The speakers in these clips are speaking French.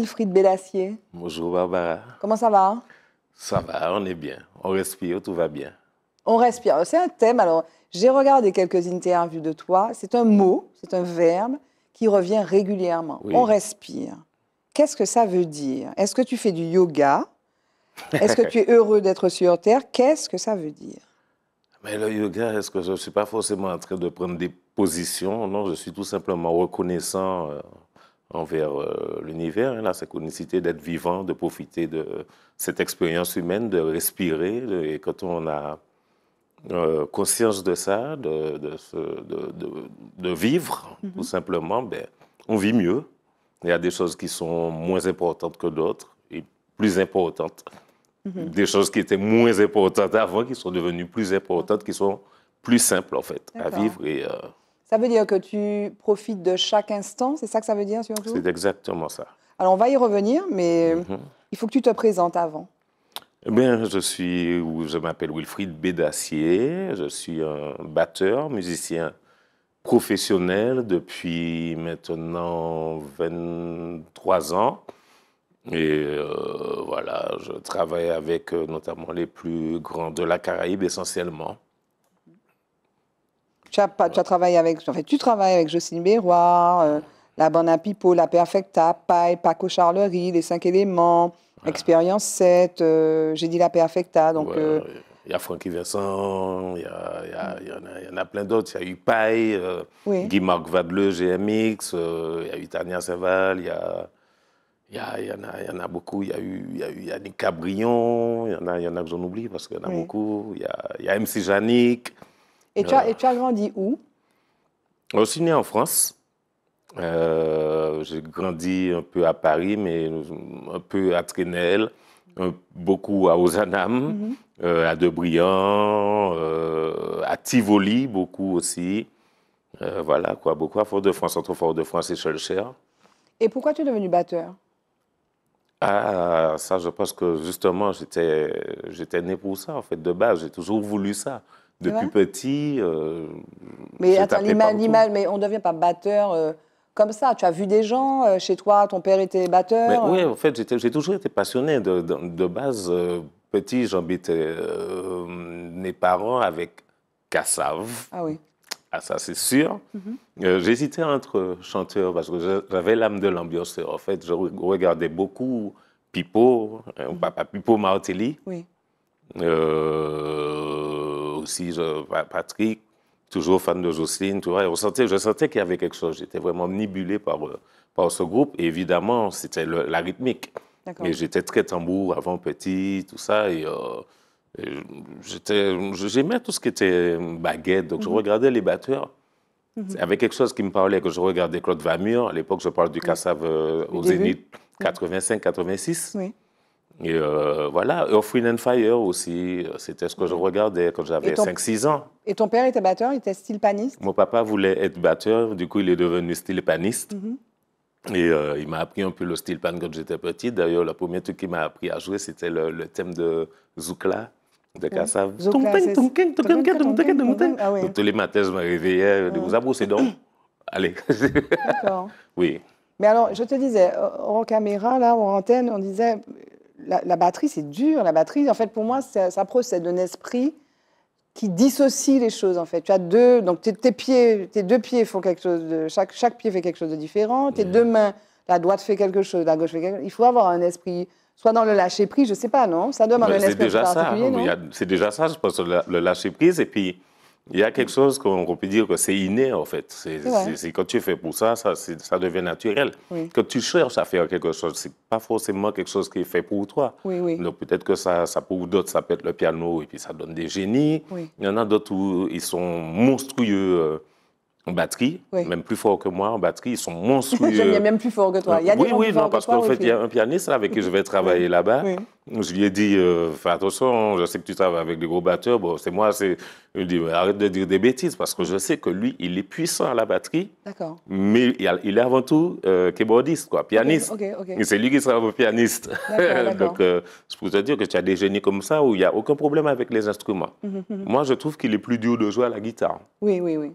Wilfried Bellassier. Bonjour Barbara. Comment ça va Ça va, on est bien. On respire, tout va bien. On respire. C'est un thème. Alors, j'ai regardé quelques interviews de toi. C'est un mot, c'est un verbe qui revient régulièrement. On respire. Qu'est-ce que ça veut dire Est-ce que tu fais du yoga Est-ce que tu es heureux d'être sur Terre Qu'est-ce que ça veut dire Mais le yoga, est-ce que je ne suis pas forcément en train de prendre des positions Non, je suis tout simplement reconnaissant. Euh, envers euh, l'univers, hein, la synchronicité d'être vivant, de profiter de cette expérience humaine, de respirer. Et quand on a euh, conscience de ça, de, vivre, mhm. tout simplement, ben, on vit mieux. Il y a des choses qui sont moins importantes que d'autres et plus importantes. Mhm. Des choses qui étaient moins importantes avant, qui sont devenues plus importantes, qui sont plus simples, en fait, à vivre et euh, ça veut dire que tu profites de chaque instant, c'est ça que ça veut dire, surtout C'est exactement ça. Alors, on va y revenir, mais mhm. il faut que tu te présentes avant. Eh bien, je suis, je m'appelle Wilfried Bédassier, je suis un batteur, musicien professionnel depuis maintenant 23 ans. Et euh, voilà, je travaille avec euh, notamment les plus grands de la Caraïbe essentiellement. Tu as, travaillé avec, en fait, tu travailles avec Jocelyne Béroir, la bande à Pipo, la Perfecta, Paille, Paco Charlerie les 5 éléments, Expérience 7, j'ai dit la Perfecta. Donc, il y a Francky Vincent, il y, y, en a plein d'autres. Il y a eu Paille, Guy-Marc Vadeleux, GMX, il y a eu Tania Saval, il y a. Il y, en a, il y, en a beaucoup. Il y a eu, il y a eu il y des il y en a, il y en a que j'en oublie parce qu'il y en a beaucoup. Il y a, il y a MC Janik, et, tu as, grandi où Je suis né en France. Euh, j'ai grandi un peu à Paris, mais un peu à Trénel, beaucoup à Ozanam, mhm. euh, à Debriand, euh, à Tivoli, beaucoup aussi. voilà, quoi, beaucoup à Fort-de-France, entre Fort-de-France et Chelcher. Et pourquoi tu es devenu batteur Ah, ça, je pense que justement, j'étais né pour ça, en fait, de base. J'ai toujours voulu ça. Depuis petit. Euh, mais attends, mais on ne devient pas batteur euh, comme ça. Tu as vu des gens euh, chez toi, ton père était batteur. oui, en fait, j'ai toujours été passionné. De, base, petit, j'habitais mes parents avec cassav Ah oui. Ah, ça, c'est sûr. Mhm. J'hésitais entre chanteurs parce que j'avais l'âme de l'ambiance. En fait, je regardais beaucoup Pipo, mm -hmm. papa Pipo Martelly. Oui. Euh, aussi je, Patrick, toujours fan de Jocelyne, tu vois. je sentais qu'il y avait quelque chose. J'étais vraiment nibulé par, euh, par ce groupe. évidemment, c'était la rythmique. Mais j'étais très tambour avant petit, tout ça. Et, euh, j'aimais tout ce qui était euh, baguette. Donc, je mhm. regardais les batteurs. Mhm. Il y Avec quelque chose qui me parlait, que je regardais Claude Vamur. À l'époque, je parle du Cassave aux au Zénith 85-86. Oui. Et euh, voilà, Earth, Wind and Fire aussi, euh, c'était ce que je regardais quand j'avais 5-6 ans. Et ton père était batteur, il était style paniste Mon papa voulait être batteur, du coup il est devenu style paniste. Mm-hmm. Et euh, il m'a appris un peu le style pan quand j'étais petit. D'ailleurs, le premier truc qu'il m'a appris à jouer, c'était le, thème de Zoukla de Kassav. zoukla, Tous les matins, je me réveillais, je vous abroussez donc. Allez. D'accord. oui. Mais alors, je te disais, en caméra, là, en antenne, on disait, la, batterie, c'est dur. La batterie, en fait, pour moi, ça, procède d'un esprit qui dissocie les choses, en fait. Tu as deux, donc tes, pieds, tes deux pieds font quelque chose de, chaque, chaque pied fait quelque chose de différent. Tes deux mains, la droite fait quelque chose, la gauche fait quelque chose. Il faut avoir un esprit soit dans le lâcher prise, je sais pas, non Ça demande un esprit C'est déjà ça. c'est déjà ça, je pense, le lâcher prise et puis il y a quelque chose qu'on peut dire que c'est inné, en fait. C'est quand tu fais pour ça, ça, ça devient naturel. Quand Que tu cherches à faire quelque chose, c'est pas forcément quelque chose qui est fait pour toi. Donc peut-être que ça, ça pour d'autres, ça peut être le piano et puis ça donne des génies. Il y en a d'autres où ils sont monstrueux euh, en batterie, même plus fort que moi en batterie, ils sont monstrueux. je même plus fort que toi. Euh, il y a oui, oui, parce qu'en fait, il y a un pianiste avec qui je vais travailler là-bas. Je lui ai dit, euh, fais attention, je sais que tu travailles avec des gros batteurs. Bon, c'est moi, c'est. Je lui ai dit, arrête de dire des bêtises, parce que je sais que lui, il est puissant à la batterie. D'accord. Mais il est avant tout euh, keyboardiste, quoi, pianiste. et C'est lui qui sera le pianiste. Donc, je peux te dire que tu as des génies comme ça où il n'y a aucun problème avec les instruments. Mhm, mhm. Moi, je trouve qu'il est plus dur de jouer à la guitare. Oui, oui, oui.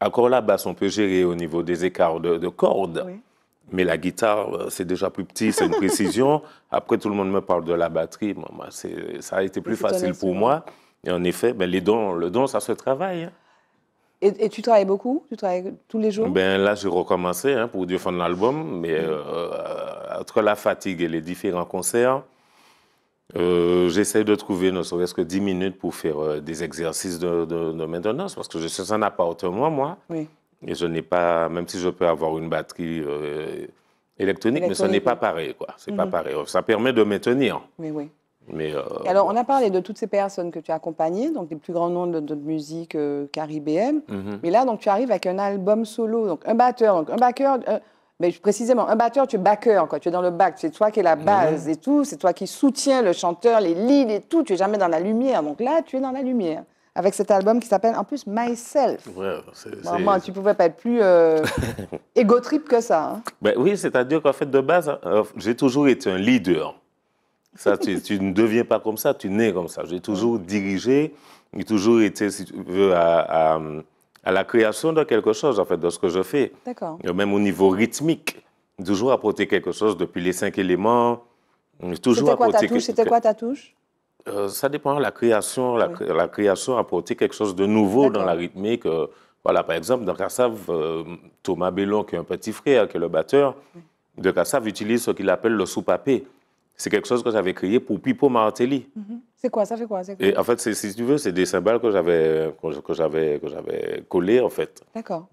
Encore la basse, on peut gérer au niveau des écarts de, cordes. Mais la guitare, euh, c'est déjà plus petit, c'est une précision. Après, tout le monde me parle de la batterie. Moi, bah, ça a été plus facile pour moi. Et en effet, ben, les dons, le don, ça se travaille. Hein. Et, tu travailles beaucoup Tu travailles tous les jours ben Là, j'ai recommencé hein, pour défendre l'album, mais euh, euh, entre la fatigue et les différents concerts, euh, J'essaie de trouver ne serait-ce que 10 minutes pour faire euh, des exercices de, maintenance parce que je suis en appartement, moi. Oui. Et je n'ai pas, même si je peux avoir une batterie euh, électronique, mais ce n'est pas pareil. quoi. C'est pas mhm. pareil. Ça permet de maintenir. Oui, oui. Mais, euh, alors, on a parlé de toutes ces personnes que tu as accompagnées, donc des plus grands noms de, musique caribéenne. Mhm. Mais là, donc, tu arrives avec un album solo, donc un batteur, donc un backer. Mais précisément, un batteur, tu es backer quand tu es dans le bac. C'est toi qui es la base et tout. C'est toi qui soutiens le chanteur, les leads et tout. Tu es jamais dans la lumière. Donc là, tu es dans la lumière. Avec cet album qui s'appelle en plus Myself. Ouais, bah, Maman, tu pouvais pas être plus euh, que ça. Hein. Ben oui, c'est-à-dire qu'en fait, de base, hein, euh, j'ai toujours été un leader. Ça, tu, ne deviens pas comme ça, tu nais comme ça. J'ai toujours dirigé, j'ai toujours été, si tu veux, à à la création de quelque chose, en fait, de ce que je fais. D'accord. Même au niveau rythmique, toujours apporter quelque chose depuis les cinq éléments. Toujours apporter. C'était quoi ta touche euh, ça dépend, la création, la, création apporter quelque chose de nouveau dans la rythmique. Euh, voilà, par exemple, dans Kassav, euh, Thomas Bellon, qui est un petit frère, qui est le batteur, de Kassav, utilise ce qu'il appelle le soupapé c'est quelque chose que j'avais créé pour Pipo Martelli. Mhm. C'est quoi, ça fait quoi, Et En fait, si tu veux, c'est des cymbales que j'avais que j'avais collées, en fait. D'accord.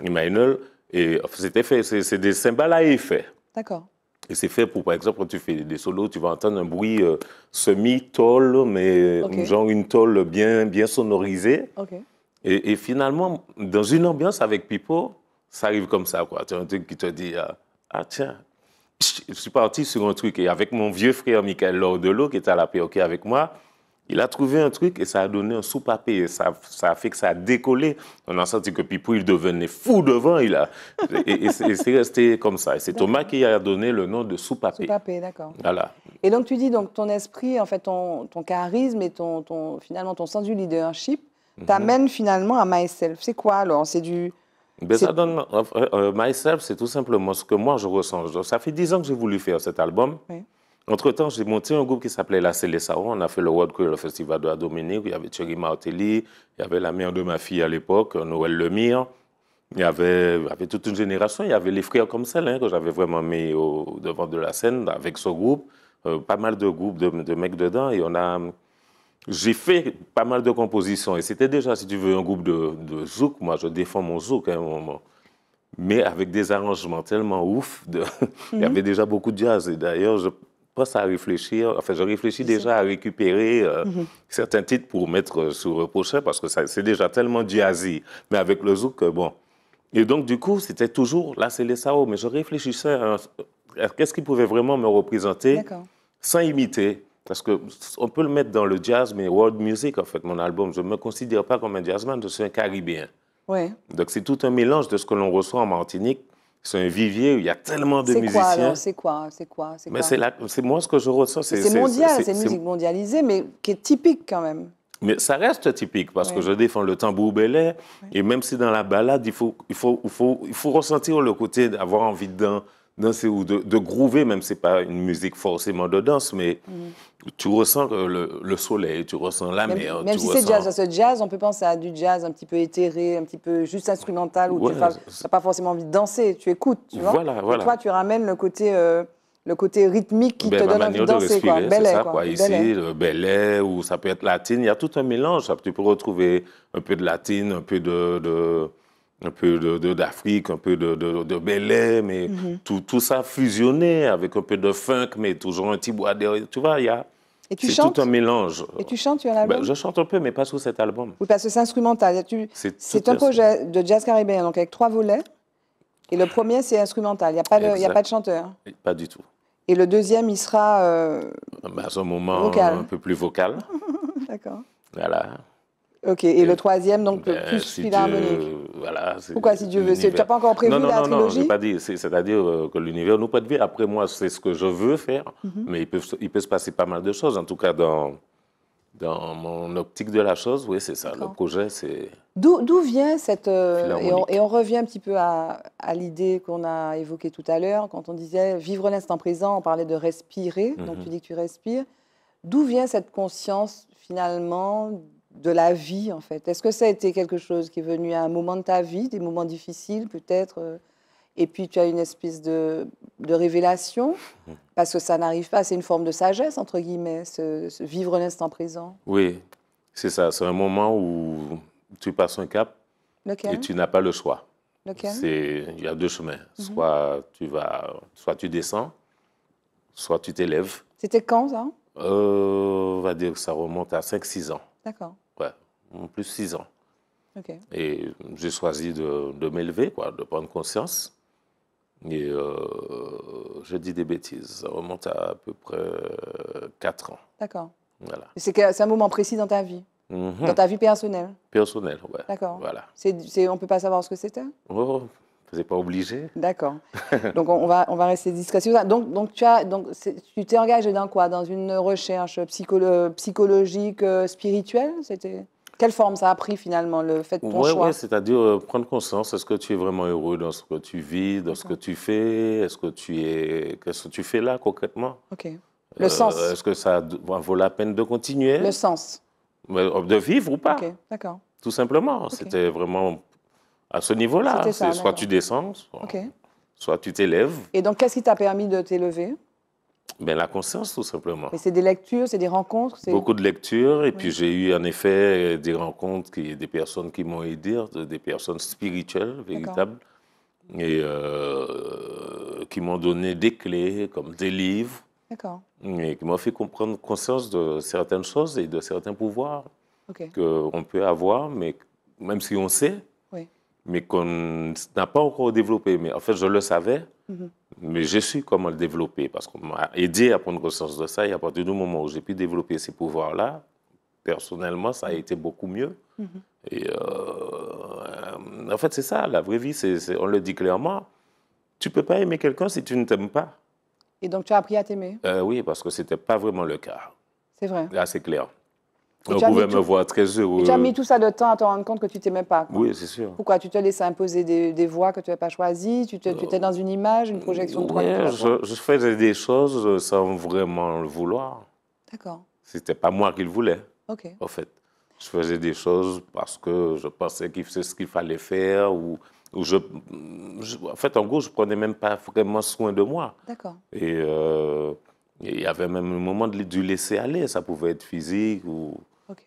et c'était fait, c'est des cymbales à effet. D'accord. Et c'est fait pour, par exemple, quand tu fais des solos, tu vas entendre un bruit euh, semi tôle mais genre une tôle bien, bien sonorisée. OK. Et, finalement, dans une ambiance avec Pipo, ça arrive comme ça, quoi. Tu as un truc qui te dit, euh, ah tiens, je suis parti sur un truc. Et avec mon vieux frère Michael Lordelot, qui était à la POK avec moi, il a trouvé un truc et ça a donné un sous et Ça, ça a fait que ça a décollé. On a senti que Pipou, il devenait fou devant. Il a, et, c'est resté comme ça. Et c'est Thomas qui a donné le nom de sous-papé. d'accord. Voilà. Et donc, tu dis, donc, ton esprit, en fait, ton, charisme et ton, ton, finalement ton sens du leadership mhm. t'amène finalement à Myself. C'est quoi alors C'est du ça uh, uh, Myself, c'est tout simplement ce que moi je ressens. Ça fait dix ans que j'ai voulu faire cet album. Entre-temps, j'ai monté un groupe qui s'appelait La Célessao. On a fait le World le Festival de la Dominique. Il y avait Thierry Martelly, il y avait la mère de ma fille à l'époque, Noël Lemire. Il y, avait, avait, toute une génération. Il y avait les frères comme celle que j'avais vraiment mis au devant de la scène avec ce groupe. Euh, pas mal de groupes, de, de mecs dedans. Et on a j'ai fait pas mal de compositions et c'était déjà, si tu veux, un groupe de, zouk. Moi, je défends mon zouk à un moment. Mais avec des arrangements tellement ouf, de... il y avait mhm. déjà beaucoup de jazz. Et d'ailleurs, je pense à réfléchir, enfin, je réfléchis déjà à récupérer euh, mhm. certains titres pour mettre euh, sur le prochain parce que c'est déjà tellement jazzy. Mais avec le zouk, euh, bon. Et donc, du coup, c'était toujours, là, c'est les Sao, mais je réfléchissais à, à qu'est-ce qui pouvait vraiment me représenter sans imiter parce que on peut le mettre dans le jazz, mais world music, en fait, mon album. Je ne me considère pas comme un jazzman, je suis un caribéen. Ouais. Donc c'est tout un mélange de ce que l'on reçoit en Martinique. C'est un vivier où il y a tellement de musiciens. C'est quoi C'est quoi C'est quoi c'est moi ce que je ressens. C'est mondial, c'est une musique mondialisée, mais qui est typique quand même. Mais ça reste typique parce que je défends le tambour et même si dans la balade, il faut, il faut, il faut, il faut ressentir le côté d'avoir envie de danser ou de, groover, même si ce n'est pas une musique forcément de danse, mais mm. tu ressens le, soleil, tu ressens la mer. Même si c'est jazz, jazz, on peut penser à du jazz un petit peu éthéré, un petit peu juste instrumental, où tu n'as pas forcément envie de danser, tu écoutes, tu vois. Et toi, tu ramènes le côté... Euh, le côté rythmique qui ben, te donne envie de danser. Quoi. ça, quoi. Ici, le ou ça peut être latine. Il y a tout un mélange. Tu peux retrouver un peu de latine, un peu de un peu d'Afrique, de, d'Afrique, un peu de, de, Bel mais mhm. tout, tout, ça fusionné avec un peu de funk, mais toujours un petit bois derrière. Tu vois, il y a. C'est tout un mélange. Et tu chantes as l'album ben, Je chante un peu, mais pas sur cet album. Oui, parce que c'est instrumental. C'est un projet de jazz caribéen, donc avec trois volets. Et le premier, c'est instrumental. Il n'y a, pas de, y a pas de chanteur. Pas du tout. Et le deuxième, il sera. Euh... à un moment, un peu plus vocal. D'accord. Voilà. Ok, et le troisième, donc le ben, plus si voilà, Pourquoi, si Dieu veut Tu n'as pas encore prévu non, non, la non, Non, non, je n'ai pas dit. C'est-à-dire euh, que l'univers nous prête vie. Après, moi, c'est ce que je veux faire, mhm. mais il peut, il peut, se passer pas mal de choses. En tout cas, dans, dans mon optique de la chose, oui, c'est ça. Le projet, c'est... D'où vient cette... Euh, et, on, revient un petit peu à, l'idée qu'on a évoquée tout à l'heure, quand on disait vivre l'instant présent, on parlait de respirer, donc mhm. tu dis que tu respires. D'où vient cette conscience, finalement, de la vie, en fait Est-ce que ça a été quelque chose qui est venu à un moment de ta vie, des moments difficiles peut-être euh, et puis tu as une espèce de, révélation, parce que ça n'arrive pas, c'est une forme de sagesse, entre guillemets, ce, vivre l'instant présent. Oui, c'est ça, c'est un moment où tu passes un cap et tu n'as pas le choix. Il y a deux chemins, mhm. soit, tu vas, soit tu descends, soit tu t'élèves. C'était quand ça euh, On va dire que ça remonte à 5-6 ans. D'accord ouais, plus six ans. Et j'ai choisi de, de m'élever, quoi, de prendre conscience. Et euh, je dis des bêtises. Ça remonte à à peu près euh, quatre ans. D'accord. Voilà. C'est un moment précis dans ta vie mhm. Dans ta vie personnelle Personnelle, oui. D'accord. Voilà. on ne peut pas savoir ce que c'était oh, vous n'êtes pas obligé. D'accord. donc on va, on va rester discret. Donc, donc tu as, donc, tu t'es engagé dans quoi Dans une recherche psychologique, euh, spirituelle C'était quelle forme ça a pris finalement le fait de ton ouais, Oui, c'est-à-dire euh, prendre conscience. Est-ce que tu es vraiment heureux dans ce que tu vis, dans ce que tu fais Est-ce que tu es, qu'est-ce que tu fais là concrètement Ok. Le euh, sens. Est-ce que ça vaut la peine de continuer Le sens. De vivre ou pas Ok, d'accord. Tout simplement. C'était vraiment à ce niveau-là, soit tu descends, soit, soit tu t'élèves. Et donc, qu'est-ce qui t'a permis de t'élever ben, La conscience, tout simplement. Mais c'est des lectures, c'est des rencontres Beaucoup de lectures, et puis j'ai eu en effet des rencontres, qui, des personnes qui m'ont aidé, des personnes spirituelles, véritables, et euh, qui m'ont donné des clés, comme des livres, et qui m'ont fait comprendre conscience de certaines choses et de certains pouvoirs que qu'on peut avoir, mais même si on sait, mais qu'on n'a pas encore développé. Mais en fait, je le savais, mhm. mais je suis comment le développer parce qu'on m'a aidé à prendre conscience de ça. Et à partir du moment où j'ai pu développer ces pouvoirs-là, personnellement, ça a mhm. été beaucoup mieux. Mhm. Et euh, en fait, c'est ça, la vraie vie, c'est on le dit clairement. Tu ne peux pas aimer quelqu'un si tu ne t'aimes pas. Et donc, tu as appris à t'aimer euh, Oui, parce que ce n'était pas vraiment le cas. C'est vrai. Là, c'est clair me voir très heureux. tu as mis tout ça de temps à te rendre compte que tu t'aimais pas. Oui, c'est sûr. Pourquoi Tu te laisses imposer des, des voix que tu n'as pas choisies Tu étais dans une image, une projection de toi oui, je, faisais des choses sans vraiment le vouloir. D'accord. C'était pas moi qui le voulais, OK. en fait. Je faisais des choses parce que je pensais que c'est ce qu'il fallait faire ou... Je, je, en fait, en gros, je prenais même pas vraiment soin de moi. D'accord. Et euh, il y avait même le moment de, du laisser aller. Ça pouvait être physique ou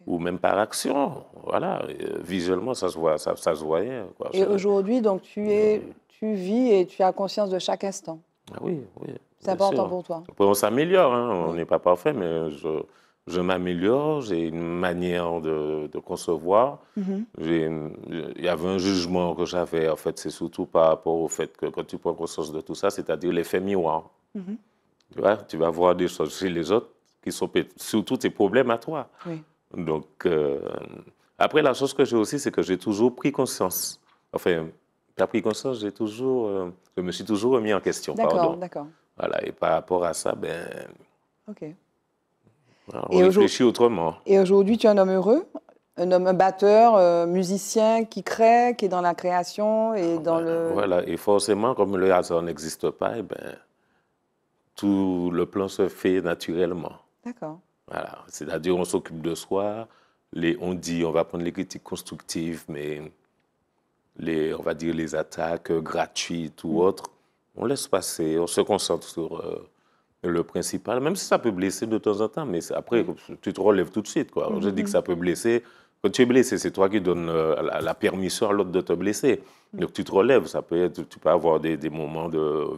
ou même par action. Voilà, euh, visuellement, ça se, voit, ça, se voyait. Et aujourd'hui, donc, tu, es, tu vis et tu as conscience de chaque instant. Ah oui, oui. C'est important pour toi. on s'améliore, hein. on n'est pas parfait, mais je, je m'améliore, j'ai une manière de, de concevoir. Mhm. Il y avait un jugement que j'avais, en fait, c'est surtout par rapport au fait que quand tu prends conscience de tout ça, c'est-à-dire l'effet miroir. Mhm. Tu vois, tu vas voir des choses chez les autres qui sont surtout tes problèmes à toi. Oui. Donc, euh, après, la chose que j'ai aussi, c'est que j'ai toujours pris conscience. Enfin, as pris conscience, j'ai toujours, euh, je me suis toujours remis en question. D'accord, d'accord. Voilà, et par rapport à ça, ben. OK. Alors, on autrement. Et aujourd'hui, tu es un homme heureux un homme, batteur, euh, musicien qui crée, qui est dans la création et ah dans ben, le... Voilà, et forcément, comme le hasard n'existe pas, et eh ben, tout le plan se fait naturellement. D'accord. Voilà. C'est-à-dire, on s'occupe de soi, les, on dit, on va prendre les critiques constructives, mais les, on va dire les attaques gratuites ou mm. autres, on laisse passer, on se concentre sur euh, le principal, même si ça peut blesser de temps en temps, mais après, mm. tu te relèves tout de suite. Quoi. Je dis que mm-hmm. ça peut blesser, quand tu es blessé, c'est toi qui donnes euh, la, permission à l'autre de te blesser. Mm. Donc tu te relèves, ça peut être, tu peux avoir des, moments de,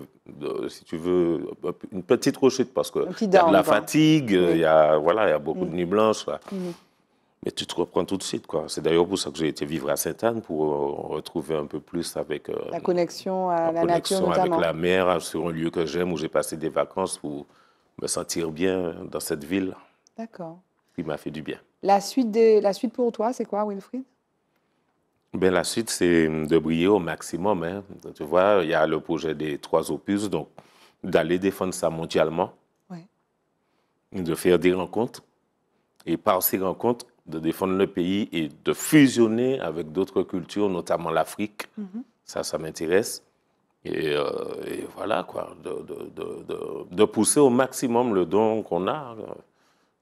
si tu veux, une petite rechute parce que y a de la fatigue, il y a voilà, il y a beaucoup de mm. nuits blanches. Mm. Mais tu te reprends tout de suite, quoi. C'est d'ailleurs pour ça que j'ai été vivre à Sainte-Anne pour euh, retrouver un peu plus avec euh, la connexion à la, la connexion avec la mer, hein, sur un lieu que j'aime où j'ai passé des vacances pour me sentir bien dans cette ville. D'accord m'a fait du bien. La suite, de, la suite pour toi, c'est quoi, Wilfried ben, La suite, c'est de briller au maximum. Hein. Tu vois, il y a le projet des trois opus, donc d'aller défendre ça mondialement, de faire des rencontres, et par ces rencontres, de défendre le pays et de fusionner avec d'autres cultures, notamment l'Afrique. Mhm. Ça, ça m'intéresse. Et, euh, voilà, quoi, de, de, pousser au maximum le don qu'on a. Euh,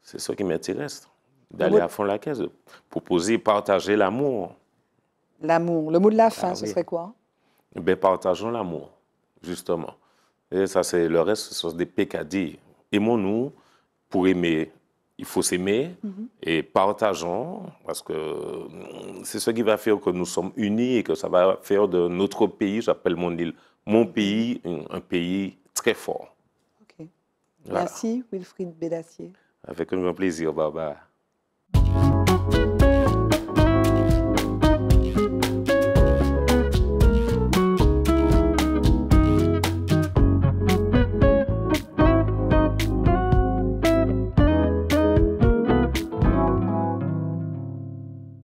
c'est ce qui m'intéresse, d'aller à fond la caisse, de proposer, partager l'amour. L'amour. Le mot de la ah fin, ce serait quoi ben, Partageons l'amour, justement. Et ça, c'est le reste, ce sont des pécadilles. Aimons-nous pour aimer. Il faut s'aimer mhm. et partageons, parce que mm, c'est ce qui va faire que nous sommes unis et que ça va faire de notre pays, j'appelle mon île, mon pays, un, pays très fort. Merci Wilfried Bédassier. Avec un grand plaisir, Baba.